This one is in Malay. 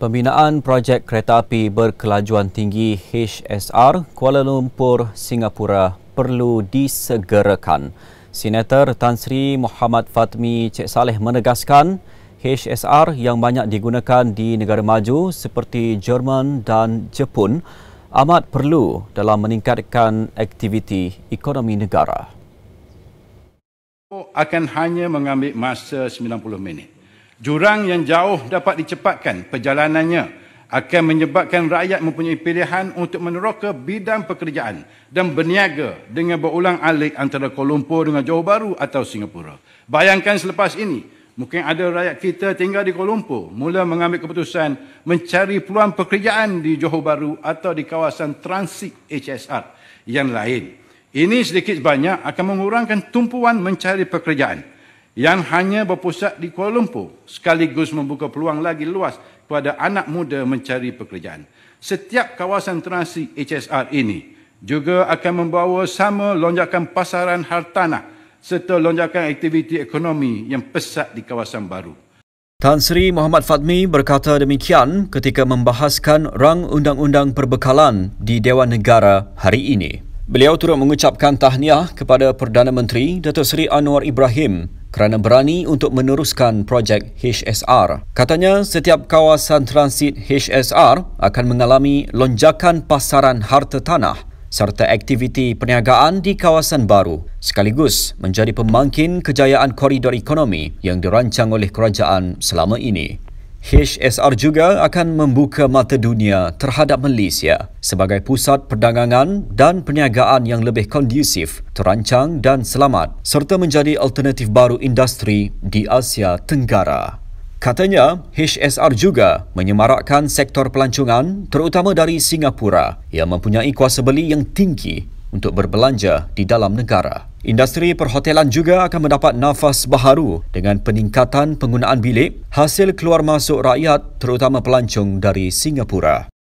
Pembinaan projek kereta api berkelajuan tinggi HSR Kuala Lumpur Singapura perlu disegerakan. Senator Tan Sri Muhammad Fatmi Cik Saleh menegaskan HSR yang banyak digunakan di negara maju seperti Jerman dan Jepun amat perlu dalam meningkatkan aktiviti ekonomi negara. Akan hanya mengambil masa 90 minit. Jurang yang jauh dapat dicepatkan perjalanannya akan menyebabkan rakyat mempunyai pilihan untuk meneroka bidang pekerjaan dan berniaga dengan berulang alik antara Kuala Lumpur dengan Johor Bahru atau Singapura. Bayangkan selepas ini, mungkin ada rakyat kita tinggal di Kuala Lumpur mula mengambil keputusan mencari peluang pekerjaan di Johor Bahru atau di kawasan transit HSR yang lain. Ini sedikit banyak akan mengurangkan tumpuan mencari pekerjaan yang hanya berpusat di Kuala Lumpur sekaligus membuka peluang lagi luas kepada anak muda mencari pekerjaan. Setiap kawasan transi HSR ini juga akan membawa sama lonjakan pasaran hartanah serta lonjakan aktiviti ekonomi yang pesat di kawasan baru. Tan Sri Muhammad Fadmi berkata demikian ketika membahaskan rang undang-undang perbekalan di Dewan Negara hari ini. Beliau turut mengucapkan tahniah kepada Perdana Menteri Datuk Seri Anwar Ibrahim kerana berani untuk meneruskan projek HSR. Katanya setiap kawasan transit HSR akan mengalami lonjakan pasaran harta tanah serta aktiviti perniagaan di kawasan baru sekaligus menjadi pemangkin kejayaan koridor ekonomi yang dirancang oleh kerajaan selama ini. HSR juga akan membuka mata dunia terhadap Malaysia sebagai pusat perdagangan dan perniagaan yang lebih kondusif, terancang dan selamat serta menjadi alternatif baru industri di Asia Tenggara. Katanya, HSR juga menyemarakkan sektor pelancongan terutama dari Singapura yang mempunyai kuasa beli yang tinggi untuk berbelanja di dalam negara. Industri perhotelan juga akan mendapat nafas baharu dengan peningkatan penggunaan bilik hasil keluar masuk rakyat terutama pelancong dari Singapura.